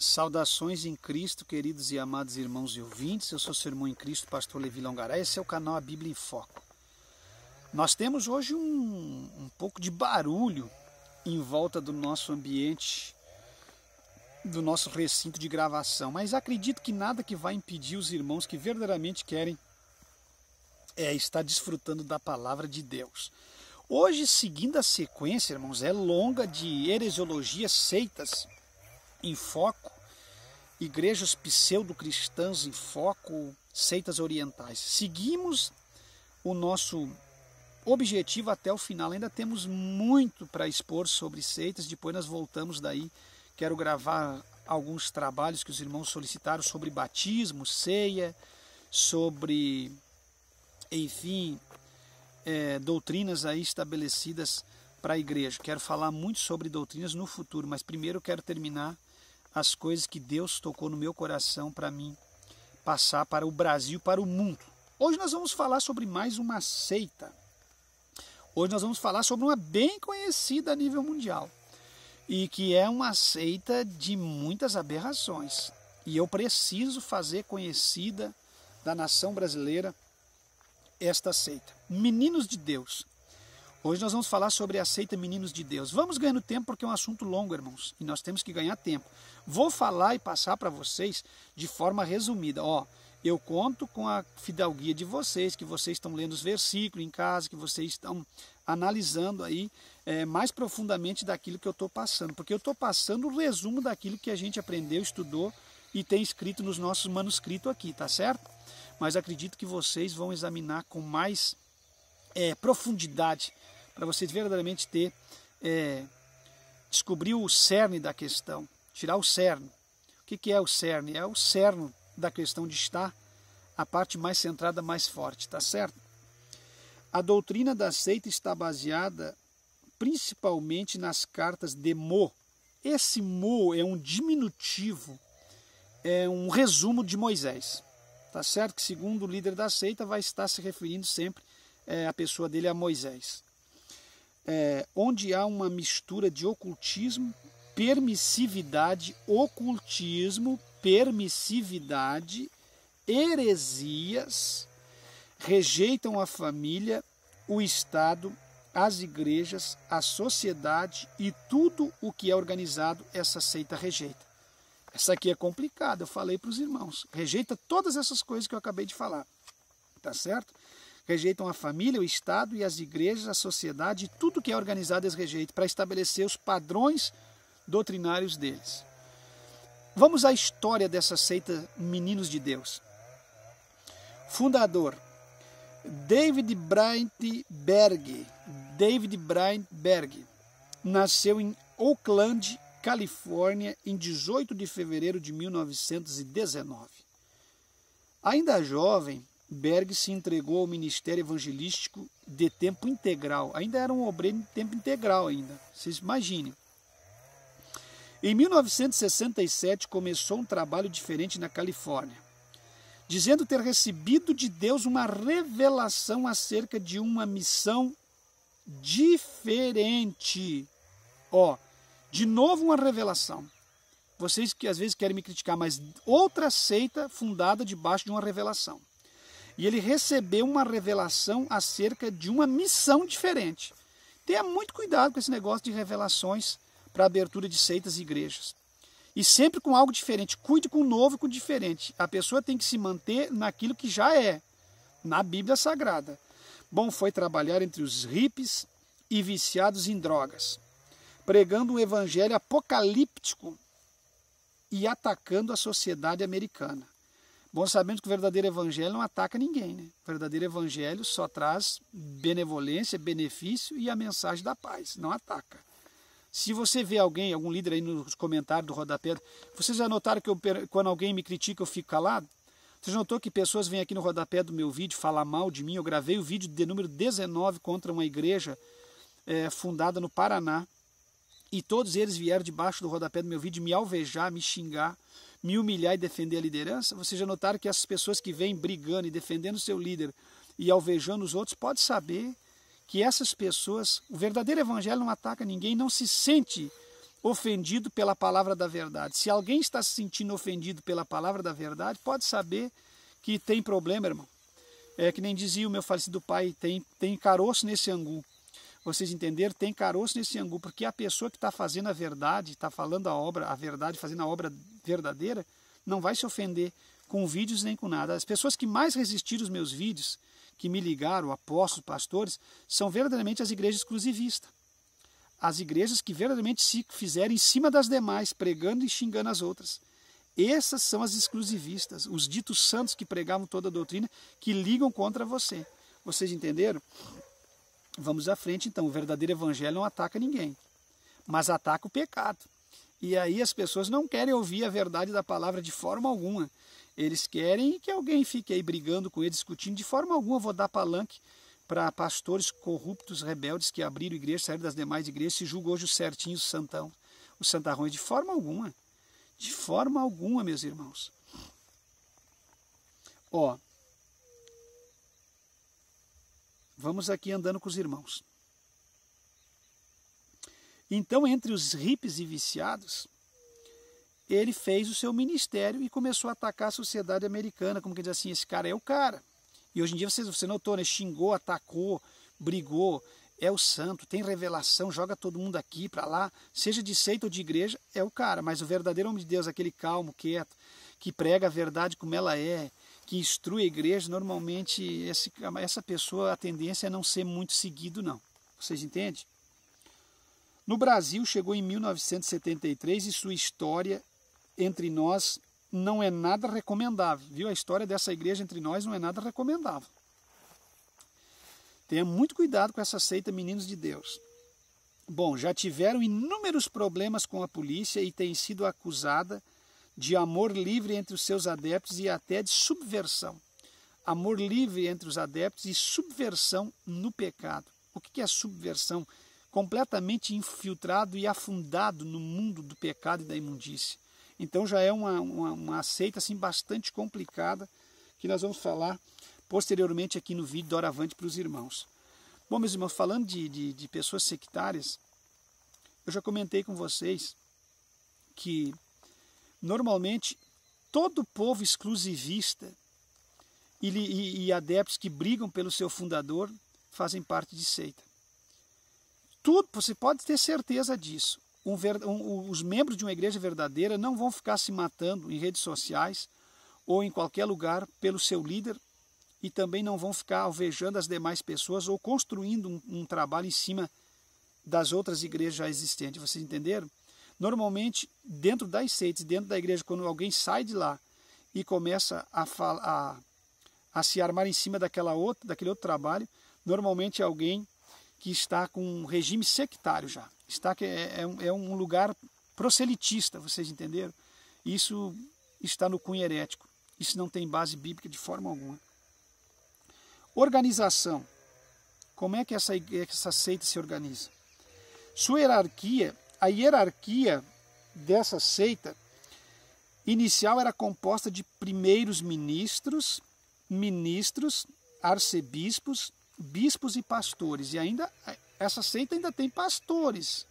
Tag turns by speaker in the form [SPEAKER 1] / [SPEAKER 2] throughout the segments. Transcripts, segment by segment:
[SPEAKER 1] Saudações em Cristo, queridos e amados irmãos e ouvintes. Eu sou seu irmão em Cristo, pastor Levi Longará. Esse é o canal A Bíblia em Foco. Nós temos hoje um, um pouco de barulho em volta do nosso ambiente, do nosso recinto de gravação, mas acredito que nada que vai impedir os irmãos que verdadeiramente querem é estar desfrutando da palavra de Deus. Hoje, seguindo a sequência, irmãos, é longa de heresiologias, seitas em foco, igrejas pseudo-cristãs em foco, seitas orientais. Seguimos o nosso objetivo até o final. Ainda temos muito para expor sobre seitas, depois nós voltamos daí. Quero gravar alguns trabalhos que os irmãos solicitaram sobre batismo, ceia, sobre, enfim, é, doutrinas aí estabelecidas para a igreja. Quero falar muito sobre doutrinas no futuro, mas primeiro quero terminar as coisas que Deus tocou no meu coração para mim passar para o Brasil, para o mundo. Hoje nós vamos falar sobre mais uma seita. Hoje nós vamos falar sobre uma bem conhecida a nível mundial e que é uma seita de muitas aberrações. E eu preciso fazer conhecida da nação brasileira esta seita. Meninos de Deus. Hoje nós vamos falar sobre a seita Meninos de Deus. Vamos ganhando tempo porque é um assunto longo, irmãos, e nós temos que ganhar tempo. Vou falar e passar para vocês de forma resumida. Ó, eu conto com a fidalguia de vocês, que vocês estão lendo os versículos em casa, que vocês estão analisando aí é, mais profundamente daquilo que eu estou passando, porque eu estou passando o resumo daquilo que a gente aprendeu, estudou e tem escrito nos nossos manuscritos aqui, tá certo? Mas acredito que vocês vão examinar com mais é, profundidade para você verdadeiramente ter, é, descobrir o cerne da questão, tirar o cerne. O que, que é o cerne? É o cerne da questão de estar a parte mais centrada, mais forte, tá certo? A doutrina da seita está baseada principalmente nas cartas de Mo. Esse Mo é um diminutivo, é um resumo de Moisés. Tá certo que, segundo o líder da seita, vai estar se referindo sempre é, a pessoa dele a Moisés é, onde há uma mistura de ocultismo, permissividade, ocultismo, permissividade, heresias, rejeitam a família, o Estado, as igrejas, a sociedade e tudo o que é organizado, essa seita rejeita. Essa aqui é complicada, eu falei para os irmãos. Rejeita todas essas coisas que eu acabei de falar. Tá certo? Rejeitam a família, o Estado e as igrejas, a sociedade, e tudo que é organizado eles rejeitam para estabelecer os padrões doutrinários deles. Vamos à história dessa seita Meninos de Deus. Fundador David Brightberg. David Brightberg nasceu em Oakland, Califórnia, em 18 de fevereiro de 1919. Ainda jovem, Berg se entregou ao ministério evangelístico de tempo integral. Ainda era um obreiro em tempo integral ainda. Vocês imaginem. Em 1967 começou um trabalho diferente na Califórnia, dizendo ter recebido de Deus uma revelação acerca de uma missão diferente. Ó, de novo uma revelação. Vocês que às vezes querem me criticar, mas outra seita fundada debaixo de uma revelação. E ele recebeu uma revelação acerca de uma missão diferente. Tenha muito cuidado com esse negócio de revelações para abertura de seitas e igrejas. E sempre com algo diferente. Cuide com o novo e com o diferente. A pessoa tem que se manter naquilo que já é, na Bíblia Sagrada. Bom foi trabalhar entre os hippies e viciados em drogas, pregando um evangelho apocalíptico e atacando a sociedade americana. Bom, sabemos que o verdadeiro evangelho não ataca ninguém, né? O verdadeiro evangelho só traz benevolência, benefício e a mensagem da paz, não ataca. Se você vê alguém, algum líder aí nos comentários do Rodapé, vocês já notaram que eu, quando alguém me critica eu fico calado? Você já notou que pessoas vêm aqui no rodapé do meu vídeo falar mal de mim? Eu gravei o vídeo de número 19 contra uma igreja é, fundada no Paraná e todos eles vieram debaixo do rodapé do meu vídeo me alvejar, me xingar me humilhar e defender a liderança? Vocês já notaram que essas pessoas que vêm brigando e defendendo seu líder e alvejando os outros, pode saber que essas pessoas, o verdadeiro evangelho não ataca ninguém, não se sente ofendido pela palavra da verdade. Se alguém está se sentindo ofendido pela palavra da verdade, pode saber que tem problema, irmão. É que nem dizia o meu falecido pai, tem, tem caroço nesse angu. Vocês entenderam? Tem caroço nesse angu, porque a pessoa que está fazendo a verdade, está falando a obra, a verdade, fazendo a obra verdadeira, não vai se ofender com vídeos nem com nada. As pessoas que mais resistiram aos meus vídeos, que me ligaram, apóstolos, pastores, são verdadeiramente as igrejas exclusivistas. As igrejas que verdadeiramente se fizeram em cima das demais, pregando e xingando as outras. Essas são as exclusivistas, os ditos santos que pregavam toda a doutrina, que ligam contra você. Vocês entenderam? Vamos à frente então. O verdadeiro evangelho não ataca ninguém, mas ataca o pecado. E aí as pessoas não querem ouvir a verdade da palavra de forma alguma. Eles querem que alguém fique aí brigando com eles, discutindo. De forma alguma eu vou dar palanque para pastores corruptos, rebeldes que abriram igreja, saíram das demais igrejas, se julgam hoje o certinhos, o santão, os santarrões. De forma alguma. De forma alguma, meus irmãos. Ó, vamos aqui andando com os irmãos. Então, entre os hippies e viciados, ele fez o seu ministério e começou a atacar a sociedade americana, como que diz assim, esse cara é o cara. E hoje em dia, você, você notou, né? Xingou, atacou, brigou, é o santo, tem revelação, joga todo mundo aqui para lá, seja de seita ou de igreja, é o cara. Mas o verdadeiro homem de Deus, aquele calmo, quieto, que prega a verdade como ela é, que instrui a igreja, normalmente esse, essa pessoa, a tendência é não ser muito seguido, não. Vocês entendem? No Brasil, chegou em 1973 e sua história entre nós não é nada recomendável, viu? A história dessa igreja entre nós não é nada recomendável. Tenha muito cuidado com essa seita Meninos de Deus. Bom, já tiveram inúmeros problemas com a polícia e tem sido acusada de amor livre entre os seus adeptos e até de subversão. Amor livre entre os adeptos e subversão no pecado. O que é subversão? completamente infiltrado e afundado no mundo do pecado e da imundícia. Então já é uma, uma, uma seita assim, bastante complicada que nós vamos falar posteriormente aqui no vídeo Doravante para os irmãos. Bom, meus irmãos, falando de, de, de pessoas sectárias, eu já comentei com vocês que normalmente todo povo exclusivista e, e, e, adeptos que brigam pelo seu fundador fazem parte de seita tudo, você pode ter certeza disso. Um, um, os membros de uma igreja verdadeira não vão ficar se matando em redes sociais ou em qualquer lugar pelo seu líder e também não vão ficar alvejando as demais pessoas ou construindo um, um trabalho em cima das outras igrejas já existentes. Vocês entenderam? Normalmente, dentro das seitas, dentro da igreja, quando alguém sai de lá e começa a, a, a se armar em cima daquela outra, daquele outro trabalho, normalmente alguém que está com um regime sectário já. Está que é, é, é, um, lugar proselitista, vocês entenderam? Isso está no cunho herético. Isso não tem base bíblica de forma alguma. Organização. Como é que essa, é essa seita se organiza? Sua hierarquia, a hierarquia dessa seita inicial era composta de primeiros ministros, ministros, arcebispos, bispos e pastores. E ainda essa seita ainda tem pastores,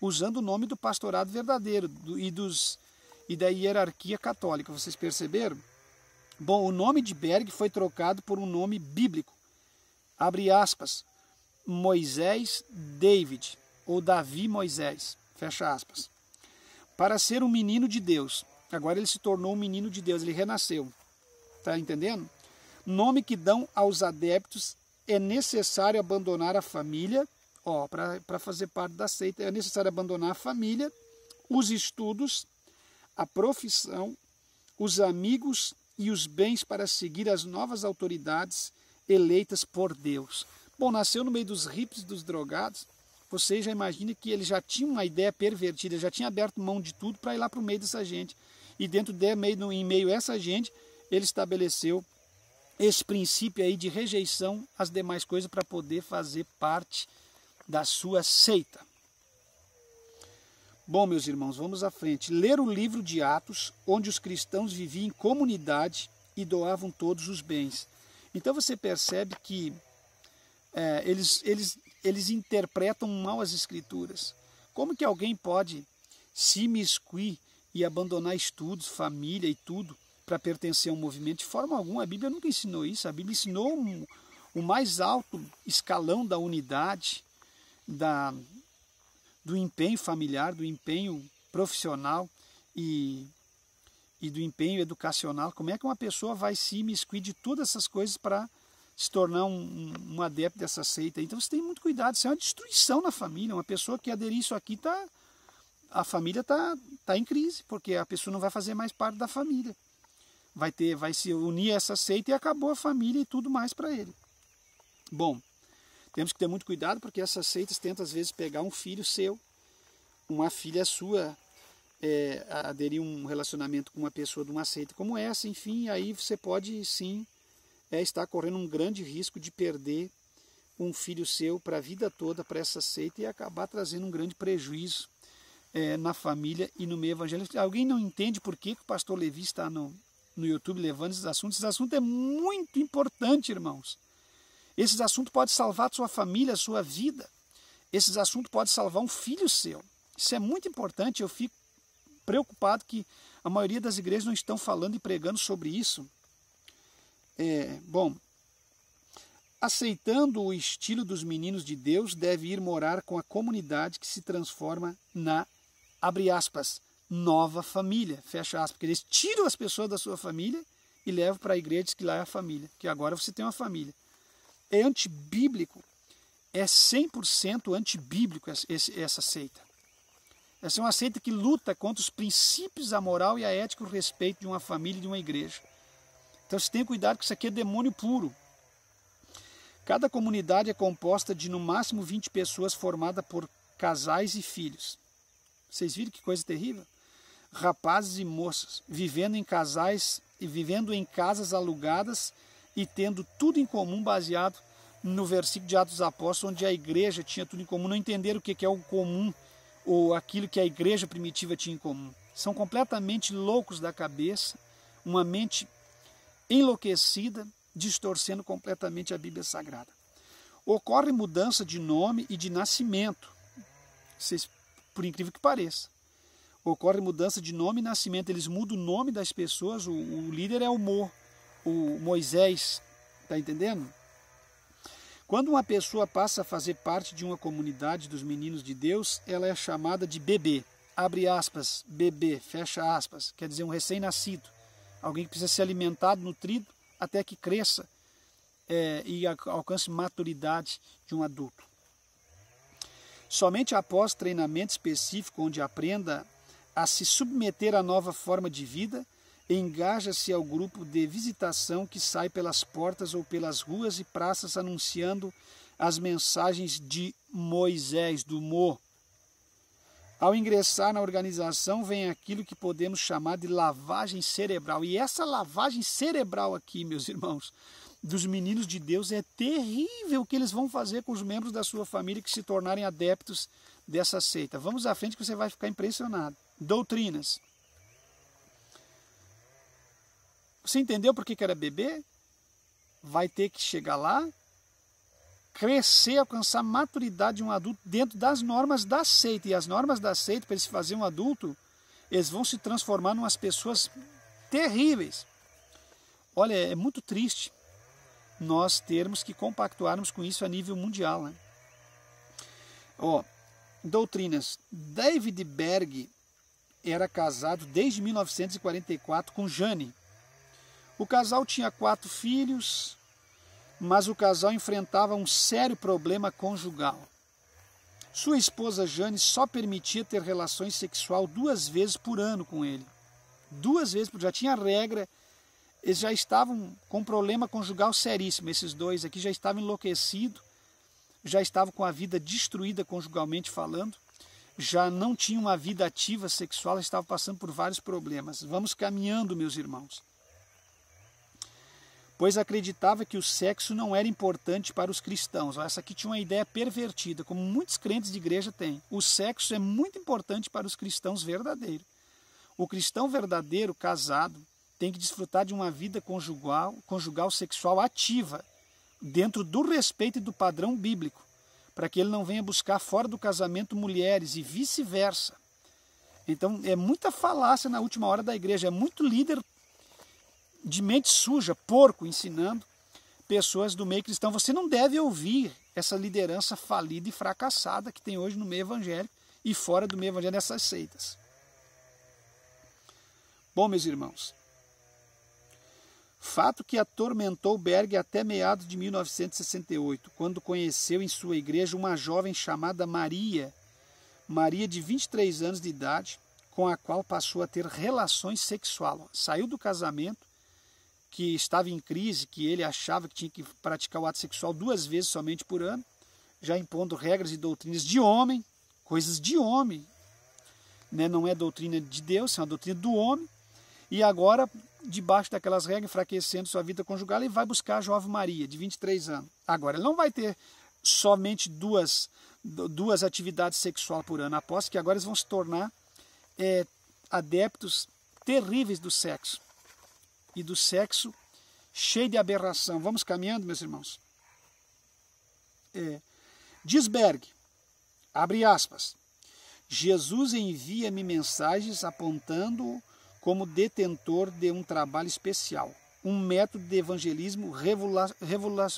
[SPEAKER 1] usando o nome do pastorado verdadeiro do, e, dos, e da hierarquia católica. Vocês perceberam? Bom, o nome de Berg foi trocado por um nome bíblico. Abre aspas. Moisés David, ou Davi Moisés. Fecha aspas. Para ser um menino de Deus. Agora ele se tornou um menino de Deus, ele renasceu. Tá entendendo? Nome que dão aos adeptos é necessário abandonar a família, ó, para fazer parte da seita, é necessário abandonar a família, os estudos, a profissão, os amigos e os bens para seguir as novas autoridades eleitas por Deus. Bom, nasceu no meio dos hippies dos drogados, você já imagina que ele já tinha uma ideia pervertida, já tinha aberto mão de tudo para ir lá para o meio dessa gente. E dentro de meio, em meio a essa gente, ele estabeleceu esse princípio aí de rejeição às demais coisas para poder fazer parte da sua seita. Bom, meus irmãos, vamos à frente. Ler o livro de Atos, onde os cristãos viviam em comunidade e doavam todos os bens. Então você percebe que é, eles, eles, eles interpretam mal as escrituras. Como que alguém pode se miscuir e abandonar estudos, família e tudo para pertencer a um movimento. De forma alguma, a Bíblia nunca ensinou isso. A Bíblia ensinou um, o mais alto escalão da unidade, da, do empenho familiar, do empenho profissional e, e do empenho educacional. Como é que uma pessoa vai se miscuir de todas essas coisas para se tornar um, um, adepto dessa seita? Então você tem muito cuidado, isso é uma destruição na família. Uma pessoa que aderir isso aqui está a família está tá em crise, porque a pessoa não vai fazer mais parte da família vai ter, vai se unir a essa seita e acabou a família e tudo mais para ele. Bom, temos que ter muito cuidado porque essas seitas tentam às vezes pegar um filho seu, uma filha sua, é, aderir um relacionamento com uma pessoa de uma seita como essa, enfim, aí você pode sim é, estar correndo um grande risco de perder um filho seu para a vida toda para essa seita e acabar trazendo um grande prejuízo é, na família e no meio evangélico. Alguém não entende por que, que o pastor Levi está no, no YouTube levando esses assuntos. Esse assunto é muito importante, irmãos. Esses assuntos podem salvar a sua família, a sua vida. Esses assuntos podem salvar um filho seu. Isso é muito importante. Eu fico preocupado que a maioria das igrejas não estão falando e pregando sobre isso. É, bom, aceitando o estilo dos meninos de Deus, deve ir morar com a comunidade que se transforma na, abre aspas, nova família. Fecha aspas. Porque eles tiram as pessoas da sua família e levam para a igreja diz que lá é a família, que agora você tem uma família. É antibíblico. É 100% antibíblico essa seita. Essa é uma seita que luta contra os princípios, a moral e a ética, o respeito de uma família e de uma igreja. Então você tem cuidado que isso aqui é demônio puro. Cada comunidade é composta de no máximo 20 pessoas formada por casais e filhos. Vocês viram que coisa terrível? rapazes e moças, vivendo em casais e vivendo em casas alugadas e tendo tudo em comum baseado no versículo de Atos dos Apóstolos, onde a igreja tinha tudo em comum, não entenderam o que é o comum ou aquilo que a igreja primitiva tinha em comum. São completamente loucos da cabeça, uma mente enlouquecida, distorcendo completamente a Bíblia Sagrada. Ocorre mudança de nome e de nascimento, por incrível que pareça ocorre mudança de nome e nascimento, eles mudam o nome das pessoas, o, o líder é o Mo, o Moisés, tá entendendo? Quando uma pessoa passa a fazer parte de uma comunidade dos meninos de Deus, ela é chamada de bebê, abre aspas, bebê, fecha aspas, quer dizer um recém-nascido, alguém que precisa ser alimentado, nutrido, até que cresça é, e alcance maturidade de um adulto. Somente após treinamento específico, onde aprenda a se submeter à nova forma de vida, engaja-se ao grupo de visitação que sai pelas portas ou pelas ruas e praças anunciando as mensagens de Moisés, do Mo. Ao ingressar na organização, vem aquilo que podemos chamar de lavagem cerebral. E essa lavagem cerebral aqui, meus irmãos, dos meninos de Deus é terrível o que eles vão fazer com os membros da sua família que se tornarem adeptos dessa seita. Vamos à frente que você vai ficar impressionado doutrinas. Você entendeu por que, era bebê? Vai ter que chegar lá, crescer, alcançar a maturidade de um adulto dentro das normas da seita. E as normas da seita, para eles se fazerem um adulto, eles vão se transformar em umas pessoas terríveis. Olha, é muito triste nós termos que compactuarmos com isso a nível mundial. Né? Ó, doutrinas. David Berg era casado desde 1944 com Jane. O casal tinha quatro filhos, mas o casal enfrentava um sério problema conjugal. Sua esposa Jane só permitia ter relações sexual duas vezes por ano com ele. Duas vezes, porque já tinha regra, eles já estavam com um problema conjugal seríssimo. Esses dois aqui já estavam enlouquecidos, já estavam com a vida destruída conjugalmente falando já não tinha uma vida ativa sexual, estava passando por vários problemas. Vamos caminhando, meus irmãos. Pois acreditava que o sexo não era importante para os cristãos. Essa aqui tinha uma ideia pervertida, como muitos crentes de igreja têm. O sexo é muito importante para os cristãos verdadeiros. O cristão verdadeiro, casado, tem que desfrutar de uma vida conjugal, conjugal sexual ativa, dentro do respeito e do padrão bíblico para que ele não venha buscar fora do casamento mulheres e vice-versa. Então é muita falácia na última hora da igreja, é muito líder de mente suja, porco, ensinando pessoas do meio cristão. Você não deve ouvir essa liderança falida e fracassada que tem hoje no meio evangélico e fora do meio evangélico nessas seitas. Bom, meus irmãos, fato que atormentou Berg até meados de 1968, quando conheceu em sua igreja uma jovem chamada Maria, Maria de 23 anos de idade, com a qual passou a ter relações sexuais. Saiu do casamento, que estava em crise, que ele achava que tinha que praticar o ato sexual duas vezes somente por ano, já impondo regras e doutrinas de homem, coisas de homem, né? não é doutrina de Deus, é uma doutrina do homem, e agora debaixo daquelas regras, enfraquecendo sua vida conjugal, e vai buscar a jovem Maria, de 23 anos. Agora, ele não vai ter somente duas, duas atividades sexuais por ano. Aposto que agora eles vão se tornar é, adeptos terríveis do sexo e do sexo cheio de aberração. Vamos caminhando, meus irmãos? É. Disberg, abre aspas, Jesus envia-me mensagens apontando como detentor de um trabalho especial, um método de evangelismo revolu revolu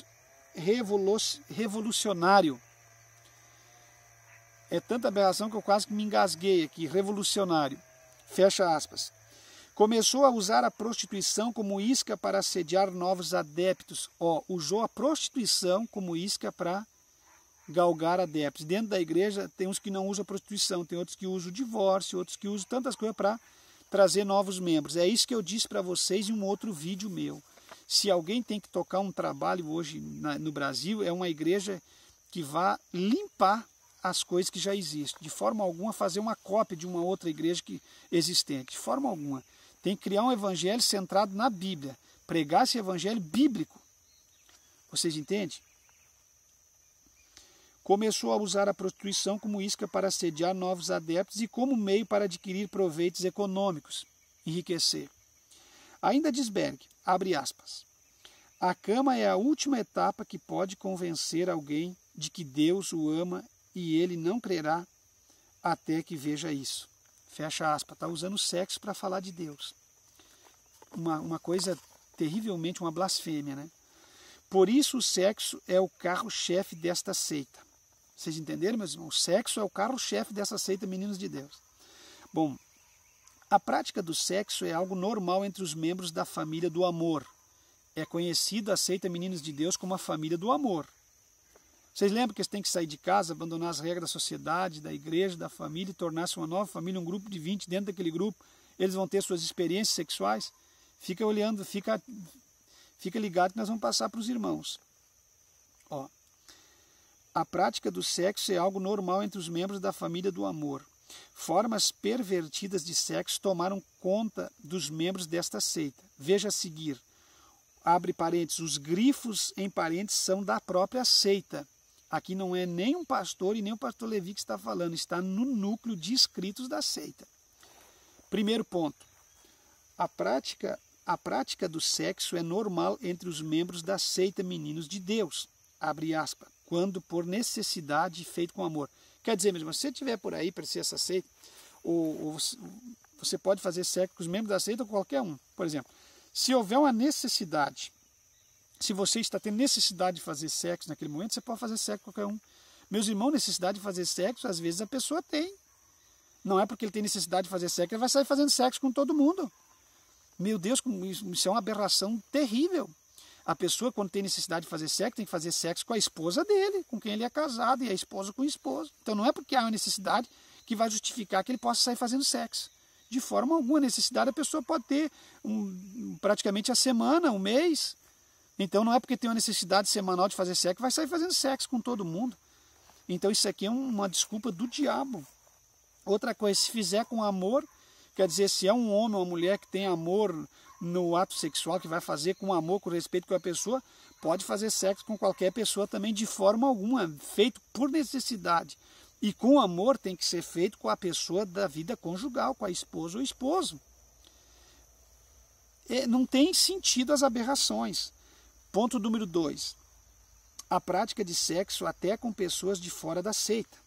[SPEAKER 1] revolucionário. É tanta aberração que eu quase que me engasguei aqui, revolucionário. Fecha aspas. Começou a usar a prostituição como isca para assediar novos adeptos. Ó, usou a prostituição como isca para galgar adeptos. Dentro da igreja tem uns que não usam prostituição, tem outros que usam o divórcio, outros que usam tantas coisas para trazer novos membros. É isso que eu disse para vocês em um outro vídeo meu. Se alguém tem que tocar um trabalho hoje na, no Brasil, é uma igreja que vá limpar as coisas que já existem. De forma alguma fazer uma cópia de uma outra igreja que existente. De forma alguma. Tem que criar um evangelho centrado na Bíblia. Pregar esse evangelho bíblico. Vocês entendem? começou a usar a prostituição como isca para sediar novos adeptos e como meio para adquirir proveitos econômicos, enriquecer. Ainda diz Berg, abre aspas, a cama é a última etapa que pode convencer alguém de que Deus o ama e ele não crerá até que veja isso. Fecha aspas, está usando o sexo para falar de Deus. Uma, uma coisa terrivelmente, uma blasfêmia, né? Por isso o sexo é o carro-chefe desta seita. Vocês entenderam, meus irmãos? O sexo é o carro-chefe dessa seita Meninos de Deus. Bom, a prática do sexo é algo normal entre os membros da família do amor. É conhecida a seita Meninos de Deus como a família do amor. Vocês lembram que eles têm que sair de casa, abandonar as regras da sociedade, da igreja, da família e tornar-se uma nova família, um grupo de 20 dentro daquele grupo. Eles vão ter suas experiências sexuais. Fica olhando, fica, fica ligado que nós vamos passar para os irmãos a prática do sexo é algo normal entre os membros da família do amor. Formas pervertidas de sexo tomaram conta dos membros desta seita. Veja a seguir. Abre parênteses. Os grifos em parênteses são da própria seita. Aqui não é nem um pastor e nem o um pastor Levi que está falando, está no núcleo de escritos da seita. Primeiro ponto. A prática, a prática do sexo é normal entre os membros da seita Meninos de Deus. Abre aspas quando por necessidade feito com amor. Quer dizer, mesmo, se você estiver por aí, para essa seita, ou, ou, você pode fazer sexo com os membros da seita ou qualquer um. Por exemplo, se houver uma necessidade, se você está tendo necessidade de fazer sexo naquele momento, você pode fazer sexo com qualquer um. Meus irmãos, necessidade de fazer sexo, às vezes a pessoa tem. Não é porque ele tem necessidade de fazer sexo, ele vai sair fazendo sexo com todo mundo. Meu Deus, isso é uma aberração terrível. A pessoa, quando tem necessidade de fazer sexo, tem que fazer sexo com a esposa dele, com quem ele é casado, e a esposa com o esposo. Então não é porque há uma necessidade que vai justificar que ele possa sair fazendo sexo. De forma alguma, necessidade a pessoa pode ter um, praticamente a semana, um mês. Então não é porque tem uma necessidade semanal de fazer sexo que vai sair fazendo sexo com todo mundo. Então isso aqui é uma desculpa do diabo. Outra coisa, se fizer com amor, quer dizer, se é um homem ou uma mulher que tem amor no ato sexual que vai fazer com amor, com respeito com a pessoa, pode fazer sexo com qualquer pessoa também de forma alguma, feito por necessidade. E com amor tem que ser feito com a pessoa da vida conjugal, com a esposa ou esposo. É, não tem sentido as aberrações. Ponto número dois: A prática de sexo até com pessoas de fora da seita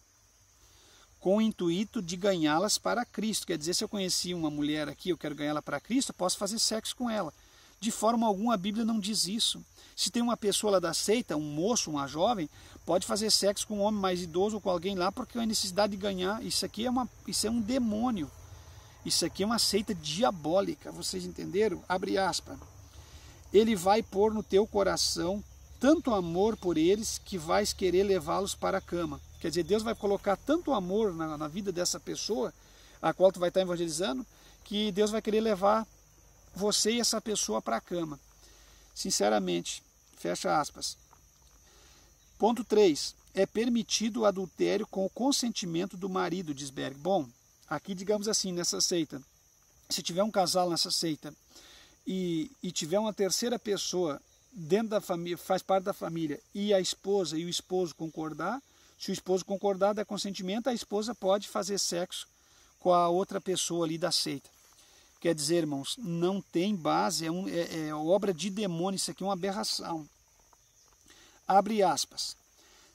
[SPEAKER 1] com o intuito de ganhá-las para Cristo. Quer dizer, se eu conheci uma mulher aqui, eu quero ganhá-la para Cristo, eu posso fazer sexo com ela. De forma alguma a Bíblia não diz isso. Se tem uma pessoa lá da seita, um moço, uma jovem, pode fazer sexo com um homem mais idoso ou com alguém lá porque é necessidade de ganhar. Isso aqui é, uma, isso é um demônio. Isso aqui é uma seita diabólica. Vocês entenderam? Abre aspas. Ele vai pôr no teu coração tanto amor por eles que vais querer levá-los para a cama. Quer dizer, Deus vai colocar tanto amor na, na vida dessa pessoa, a qual tu vai estar evangelizando, que Deus vai querer levar você e essa pessoa para a cama. Sinceramente, fecha aspas. Ponto 3. É permitido o adultério com o consentimento do marido, diz Berg. Bom, aqui digamos assim, nessa seita, se tiver um casal nessa seita e, e tiver uma terceira pessoa dentro da família, faz parte da família, e a esposa e o esposo concordar, se o esposo concordar, dá consentimento, a esposa pode fazer sexo com a outra pessoa ali da seita. Quer dizer, irmãos, não tem base, é, um, é, é obra de demônio, isso aqui é uma aberração. Abre aspas.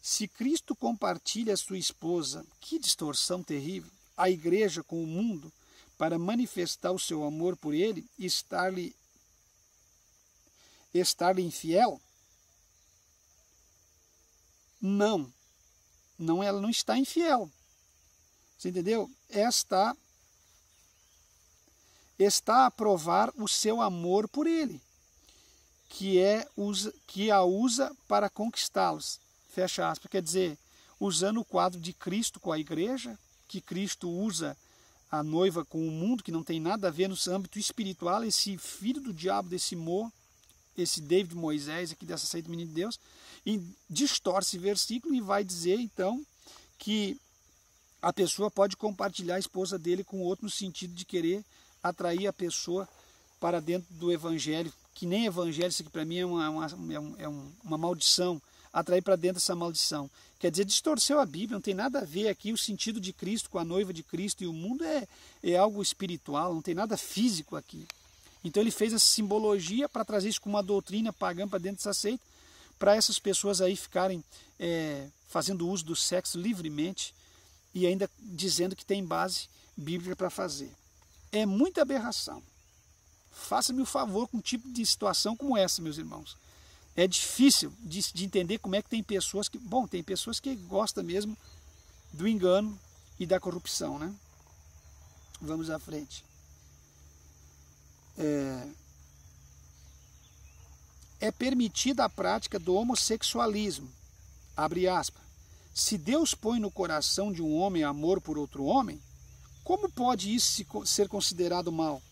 [SPEAKER 1] Se Cristo compartilha sua esposa, que distorção terrível, a igreja com o mundo, para manifestar o seu amor por ele e estar-lhe estar infiel? Não, não, ela não está infiel. Você entendeu? Esta está a provar o seu amor por ele, que é usa, que a usa para conquistá-los. Fecha aspas. Quer dizer, usando o quadro de Cristo com a igreja, que Cristo usa a noiva com o mundo, que não tem nada a ver no âmbito espiritual, esse filho do diabo desse Mo esse David Moisés aqui dessa do menino de Deus, e distorce o versículo e vai dizer então que a pessoa pode compartilhar a esposa dele com outro no sentido de querer atrair a pessoa para dentro do evangelho, que nem evangelho, isso aqui para mim é uma, uma, é, é uma maldição, atrair para dentro essa maldição. Quer dizer, distorceu a Bíblia, não tem nada a ver aqui o sentido de Cristo com a noiva de Cristo e o mundo é, é algo espiritual, não tem nada físico aqui. Então ele fez essa simbologia para trazer isso com uma doutrina pagã para dentro dessa seita, para essas pessoas aí ficarem é, fazendo uso do sexo livremente e ainda dizendo que tem base bíblica para fazer. É muita aberração. Faça-me o favor com um tipo de situação como essa, meus irmãos. É difícil de, de entender como é que tem pessoas que. Bom, tem pessoas que gostam mesmo do engano e da corrupção, né? Vamos à frente é, é permitida a prática do homossexualismo. Abre aspas. Se Deus põe no coração de um homem amor por outro homem, como pode isso ser considerado mal?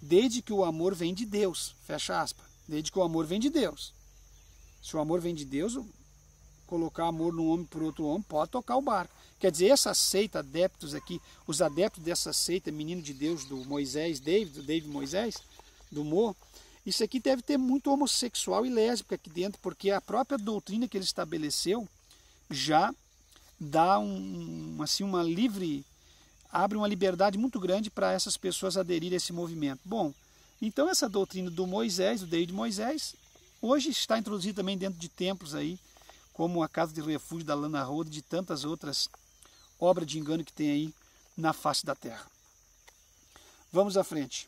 [SPEAKER 1] Desde que o amor vem de Deus. Fecha aspas. Desde que o amor vem de Deus. Se o amor vem de Deus, colocar amor num homem por outro homem pode tocar o barco. Quer dizer, essa seita, adeptos aqui, os adeptos dessa seita, menino de Deus do Moisés, David, do David Moisés, do morro, isso aqui deve ter muito homossexual e lésbica aqui dentro, porque a própria doutrina que ele estabeleceu já dá um, assim uma livre abre uma liberdade muito grande para essas pessoas aderirem a esse movimento. Bom, então essa doutrina do Moisés, do Deus de Moisés, hoje está introduzida também dentro de templos aí, como a casa de refúgio da Lana Road e de tantas outras obras de engano que tem aí na face da terra. Vamos à frente.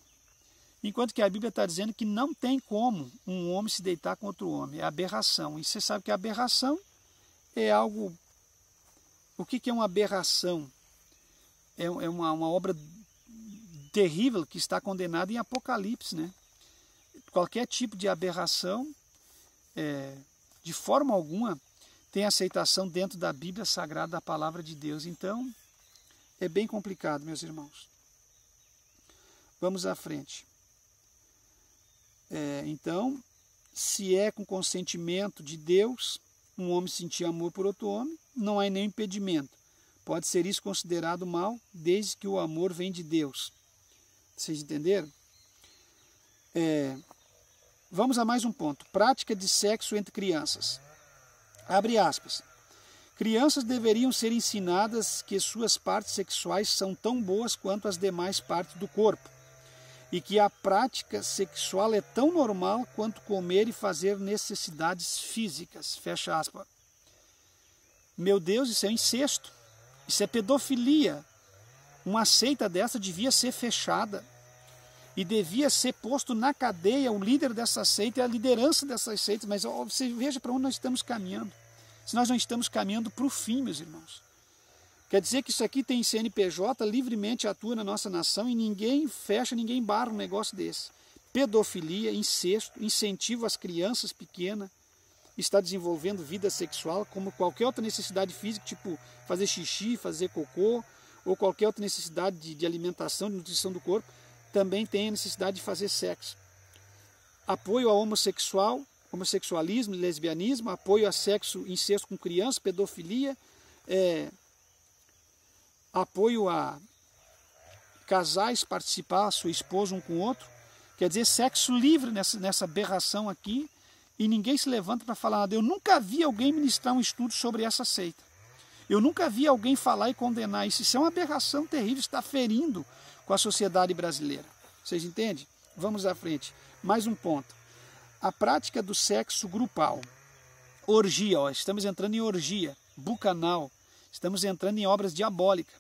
[SPEAKER 1] Enquanto que a Bíblia está dizendo que não tem como um homem se deitar contra o homem, é aberração. E você sabe que aberração é algo. O que, que é uma aberração? É, é, uma, uma obra terrível que está condenada em Apocalipse, né? Qualquer tipo de aberração, é, de forma alguma, tem aceitação dentro da Bíblia Sagrada da Palavra de Deus. Então, é bem complicado, meus irmãos. Vamos à frente. É, então, se é com consentimento de Deus, um homem sentir amor por outro homem, não há nenhum impedimento. Pode ser isso considerado mal, desde que o amor vem de Deus. Vocês entenderam? É, vamos a mais um ponto. Prática de sexo entre crianças. Abre aspas. Crianças deveriam ser ensinadas que suas partes sexuais são tão boas quanto as demais partes do corpo e que a prática sexual é tão normal quanto comer e fazer necessidades físicas. Fecha aspas. Meu Deus, isso é incesto. Isso é pedofilia. Uma seita dessa devia ser fechada e devia ser posto na cadeia o líder dessa seita e a liderança dessas seitas. Mas ó, você veja para onde nós estamos caminhando. Se nós não estamos caminhando para o fim, meus irmãos. Quer dizer que isso aqui tem CNPJ, livremente atua na nossa nação e ninguém fecha, ninguém barra um negócio desse. Pedofilia, incesto, incentivo às crianças pequenas, está desenvolvendo vida sexual como qualquer outra necessidade física, tipo fazer xixi, fazer cocô, ou qualquer outra necessidade de, de alimentação, de nutrição do corpo, também tem a necessidade de fazer sexo. Apoio ao homossexual, homossexualismo, lesbianismo, apoio a sexo, incesto com crianças, pedofilia, é, apoio a casais participar, sua esposa um com o outro. Quer dizer, sexo livre nessa, nessa aberração aqui, e ninguém se levanta para falar nada. Eu nunca vi alguém ministrar um estudo sobre essa seita. Eu nunca vi alguém falar e condenar isso. Isso é uma aberração terrível, está ferindo com a sociedade brasileira. Vocês entendem? Vamos à frente. Mais um ponto. A prática do sexo grupal. Orgia, ó, estamos entrando em orgia, bucanal, Estamos entrando em obras diabólicas.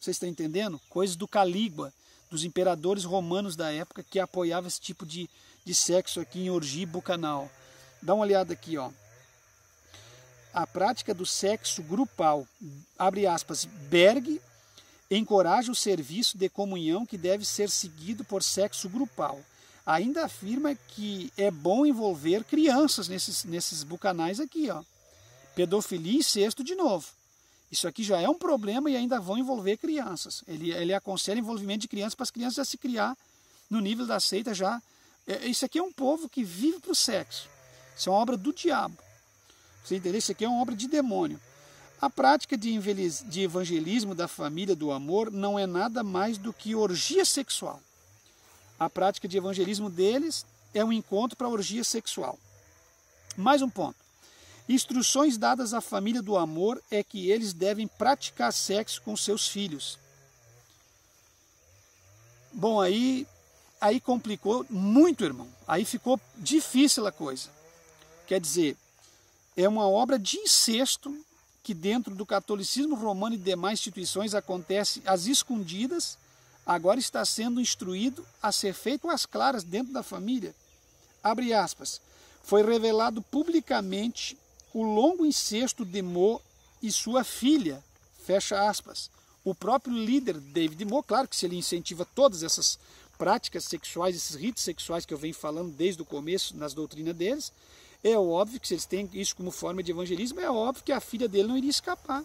[SPEAKER 1] Vocês estão entendendo? Coisas do Calígua, dos imperadores romanos da época que apoiavam esse tipo de, de sexo aqui em orgia bucanal. Dá uma olhada aqui, ó. A prática do sexo grupal, abre aspas, Berg encoraja o serviço de comunhão que deve ser seguido por sexo grupal. Ainda afirma que é bom envolver crianças nesses, nesses bucanais aqui, ó. Pedofilia e sexto de novo. Isso aqui já é um problema e ainda vão envolver crianças. Ele, ele aconselha envolvimento de crianças para as crianças já se criar no nível da seita já. É, é isso aqui é um povo que vive para o sexo. Isso é uma obra do diabo. Você entendeu? Isso aqui é uma obra de demônio. A prática de, de evangelismo da família do amor não é nada mais do que orgia sexual. A prática de evangelismo deles é um encontro para orgia sexual. Mais um ponto. Instruções dadas à família do amor é que eles devem praticar sexo com seus filhos. Bom, aí aí complicou muito, irmão. Aí ficou difícil a coisa. Quer dizer, é uma obra de incesto que dentro do catolicismo romano e demais instituições acontece às escondidas, agora está sendo instruído a ser feito às claras dentro da família. Abre aspas. Foi revelado publicamente o longo incesto de Mo e sua filha, fecha aspas. O próprio líder David Mo, claro que se ele incentiva todas essas práticas sexuais, esses ritos sexuais que eu venho falando desde o começo nas doutrinas deles, é óbvio que se eles têm isso como forma de evangelismo, é óbvio que a filha dele não iria escapar.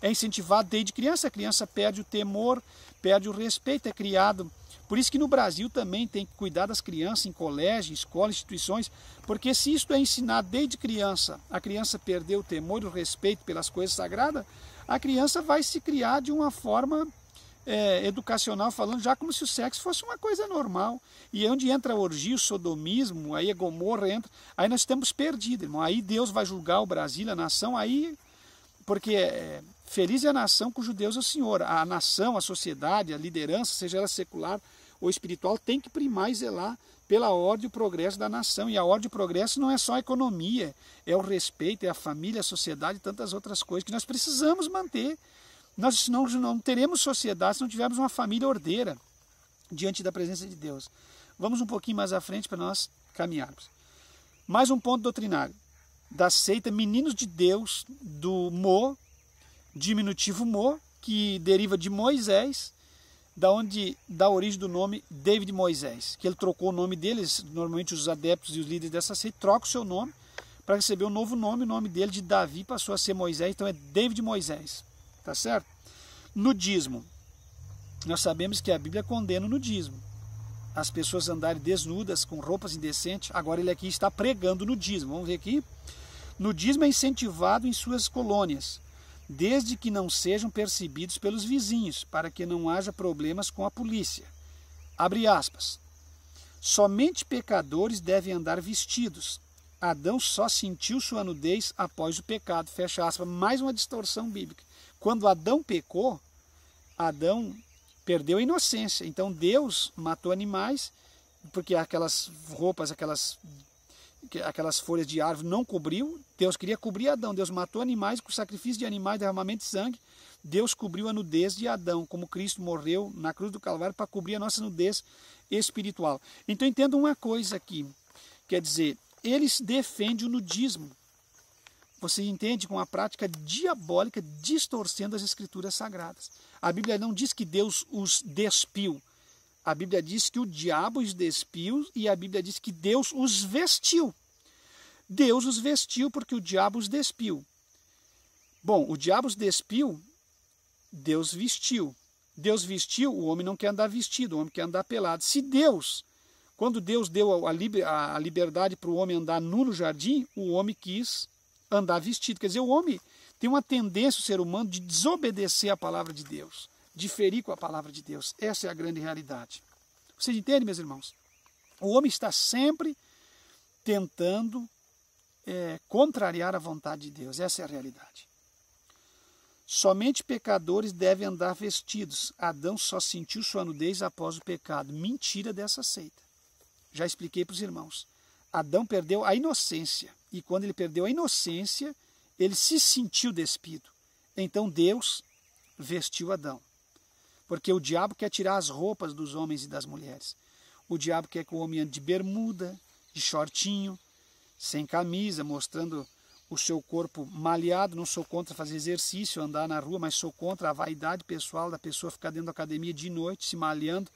[SPEAKER 1] É incentivado desde criança, a criança perde o temor, perde o respeito, é criado por isso que no Brasil também tem que cuidar das crianças em colégio, escola, instituições, porque se isto é ensinado desde criança, a criança perdeu o temor e o respeito pelas coisas sagradas, a criança vai se criar de uma forma é, educacional falando já como se o sexo fosse uma coisa normal. E é onde entra o orgia, o sodomismo, aí a Gomorra entra, aí nós estamos perdidos, irmão. Aí Deus vai julgar o Brasil, a nação, aí... Porque é, Feliz é a nação cujo Deus é o Senhor. A nação, a sociedade, a liderança, seja ela secular ou espiritual, tem que primar e zelar pela ordem e o progresso da nação. E a ordem e o progresso não é só a economia, é o respeito, é a família, a sociedade e tantas outras coisas que nós precisamos manter. Nós senão não teremos sociedade se não tivermos uma família ordeira diante da presença de Deus. Vamos um pouquinho mais à frente para nós caminharmos. Mais um ponto doutrinário da seita Meninos de Deus do Mo diminutivo Mo, que deriva de Moisés, da onde dá origem do nome David Moisés, que ele trocou o nome deles, normalmente os adeptos e os líderes dessa seita trocam o seu nome para receber um novo nome, o nome dele de Davi passou a ser Moisés, então é David Moisés, tá certo? Nudismo. Nós sabemos que a Bíblia condena o nudismo. As pessoas andarem desnudas, com roupas indecentes. Agora ele aqui está pregando nudismo. Vamos ver aqui. Nudismo é incentivado em suas colônias desde que não sejam percebidos pelos vizinhos, para que não haja problemas com a polícia. Abre aspas. Somente pecadores devem andar vestidos. Adão só sentiu sua nudez após o pecado. Fecha aspas. Mais uma distorção bíblica. Quando Adão pecou, Adão perdeu a inocência. Então Deus matou animais, porque aquelas roupas, aquelas aquelas folhas de árvore não cobriu. Deus queria cobrir Adão. Deus matou animais com sacrifício de animais, derramamento de sangue. Deus cobriu a nudez de Adão, como Cristo morreu na cruz do Calvário para cobrir a nossa nudez espiritual. Então entenda uma coisa aqui, quer dizer, eles defendem o nudismo. Você entende com a prática diabólica distorcendo as escrituras sagradas. A Bíblia não diz que Deus os despiu. A Bíblia diz que o diabo os despiu e a Bíblia diz que Deus os vestiu. Deus os vestiu porque o diabo os despiu. Bom, o diabo os despiu, Deus vestiu. Deus vestiu, o homem não quer andar vestido, o homem quer andar pelado. Se Deus, quando Deus deu a liberdade para o homem andar nu no jardim, o homem quis andar vestido. Quer dizer, o homem tem uma tendência, o ser humano, de desobedecer a palavra de Deus diferir com a palavra de Deus. Essa é a grande realidade. Vocês entendem, meus irmãos? O homem está sempre tentando é, contrariar a vontade de Deus. Essa é a realidade. Somente pecadores devem andar vestidos. Adão só sentiu sua nudez após o pecado. Mentira dessa seita. Já expliquei para os irmãos. Adão perdeu a inocência. E quando ele perdeu a inocência, ele se sentiu despido. Então Deus vestiu Adão. Porque o diabo quer tirar as roupas dos homens e das mulheres. O diabo quer que o homem ande de bermuda, de shortinho, sem camisa, mostrando o seu corpo malhado. Não sou contra fazer exercício, andar na rua, mas sou contra a vaidade pessoal da pessoa ficar dentro da academia de noite, se malhando,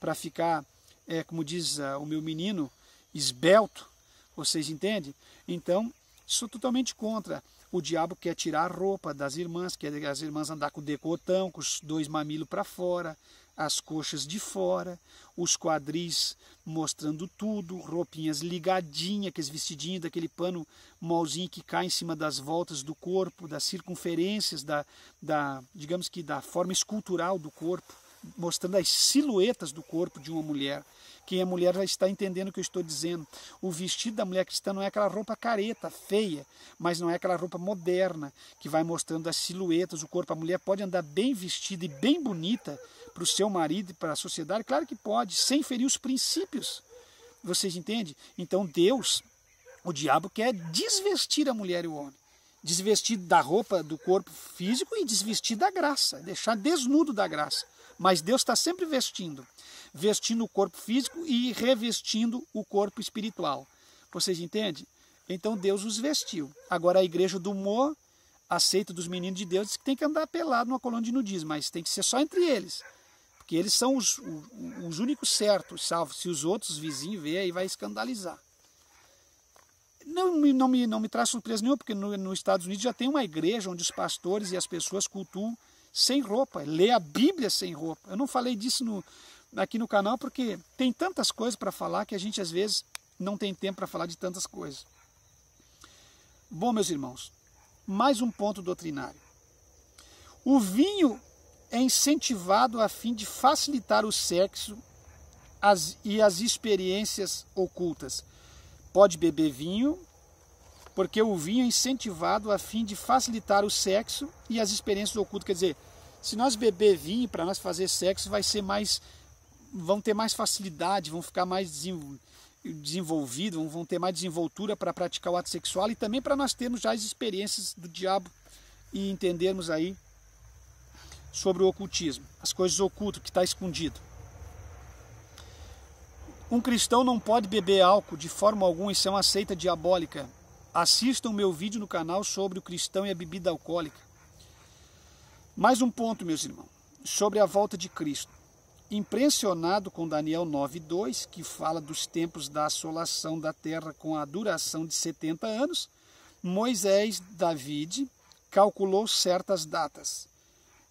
[SPEAKER 1] para ficar, é, como diz uh, o meu menino, esbelto. Vocês entendem? Então, sou totalmente contra o diabo quer tirar a roupa das irmãs, quer as irmãs andar com decotão, com os dois mamilos para fora, as coxas de fora, os quadris mostrando tudo, roupinhas ligadinhas, aqueles vestidinhos daquele pano molzinho que cai em cima das voltas do corpo, das circunferências, da, da digamos que da forma escultural do corpo mostrando as silhuetas do corpo de uma mulher. Quem é mulher já está entendendo o que eu estou dizendo. O vestido da mulher cristã não é aquela roupa careta, feia, mas não é aquela roupa moderna que vai mostrando as silhuetas, do corpo. A mulher pode andar bem vestida e bem bonita para o seu marido e para a sociedade, claro que pode, sem ferir os princípios. Vocês entendem? Então Deus, o diabo, quer desvestir a mulher e o homem desvestir da roupa do corpo físico e desvestir da graça, deixar desnudo da graça. Mas Deus está sempre vestindo vestindo o corpo físico e revestindo o corpo espiritual. Vocês entendem? Então Deus os vestiu. Agora a igreja do Mo, aceita dos meninos de Deus, diz que tem que andar pelado numa coluna de nudismo, mas tem que ser só entre eles. Porque eles são os, os únicos certos, salvo se os outros vizinhos ver, aí vai escandalizar. Não, não, me, não me traz surpresa nenhuma, porque no, nos Estados Unidos já tem uma igreja onde os pastores e as pessoas cultuam sem roupa, ler a Bíblia sem roupa. Eu não falei disso no, aqui no canal porque tem tantas coisas para falar que a gente às vezes não tem tempo para falar de tantas coisas. Bom, meus irmãos, mais um ponto doutrinário. O vinho é incentivado a fim de facilitar o sexo as, e as experiências ocultas. Pode beber vinho porque o vinho é incentivado a fim de facilitar o sexo e as experiências do oculto. Quer dizer, se nós beber vinho para nós fazer sexo, vai ser mais, vão ter mais facilidade, vão ficar mais desenvolvidos, vão ter mais desenvoltura para praticar o ato sexual e também para nós termos já as experiências do diabo e entendermos aí sobre o ocultismo, as coisas ocultas que está escondido. Um cristão não pode beber álcool de forma alguma, isso é uma seita diabólica Assistam meu vídeo no canal sobre o cristão e a bebida alcoólica. Mais um ponto, meus irmãos, sobre a volta de Cristo. Impressionado com Daniel 9:2, que fala dos tempos da assolação da terra com a duração de 70 anos, Moisés David calculou certas datas.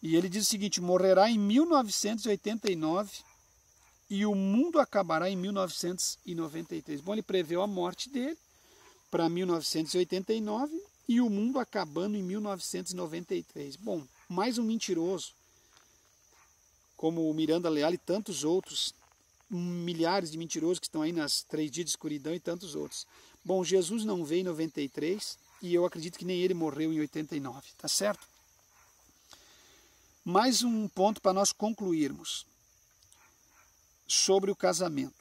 [SPEAKER 1] E ele diz o seguinte: morrerá em 1989 e o mundo acabará em 1993. Bom, ele preveu a morte dele para 1989 e o mundo acabando em 1993. Bom, mais um mentiroso, como o Miranda Leal e tantos outros, milhares de mentirosos que estão aí nas três dias de escuridão e tantos outros. Bom, Jesus não veio em 93 e eu acredito que nem ele morreu em 89, tá certo? Mais um ponto para nós concluirmos sobre o casamento.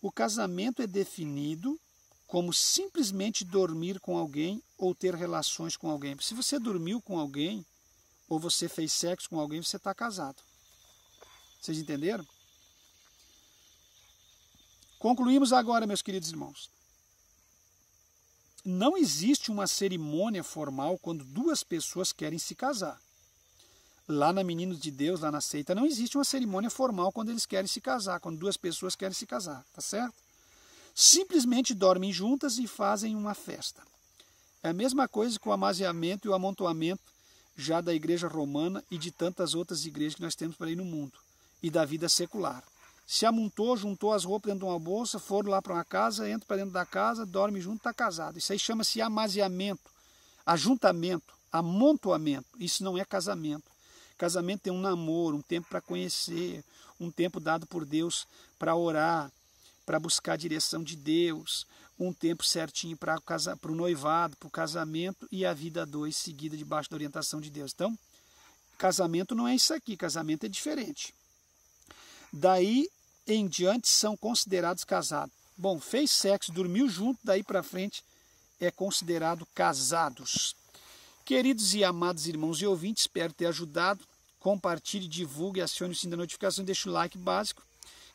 [SPEAKER 1] O casamento é definido como simplesmente dormir com alguém ou ter relações com alguém. Se você dormiu com alguém ou você fez sexo com alguém, você está casado. Vocês entenderam? Concluímos agora, meus queridos irmãos. Não existe uma cerimônia formal quando duas pessoas querem se casar. Lá na Meninos de Deus, lá na seita, não existe uma cerimônia formal quando eles querem se casar, quando duas pessoas querem se casar, tá certo? simplesmente dormem juntas e fazem uma festa. É a mesma coisa com o amaziamento e o amontoamento já da igreja romana e de tantas outras igrejas que nós temos por aí no mundo e da vida secular. Se amontou, juntou as roupas dentro de uma bolsa, foram lá para uma casa, entra para dentro da casa, dorme junto, está casado. Isso aí chama-se amaziamento, ajuntamento, amontoamento. Isso não é casamento. Casamento tem é um namoro, um tempo para conhecer, um tempo dado por Deus para orar, para buscar a direção de Deus, um tempo certinho para o noivado, para o casamento e a vida a dois seguida debaixo da orientação de Deus. Então, casamento não é isso aqui, casamento é diferente. Daí em diante são considerados casados. Bom, fez sexo, dormiu junto, daí para frente é considerado casados. Queridos e amados irmãos e ouvintes, espero ter ajudado. Compartilhe, divulgue, acione o sininho da notificação, deixe o like básico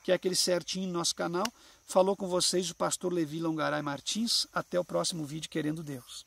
[SPEAKER 1] que é aquele certinho no nosso canal. Falou com vocês o pastor Levi Longaray Martins. Até o próximo vídeo, querendo Deus.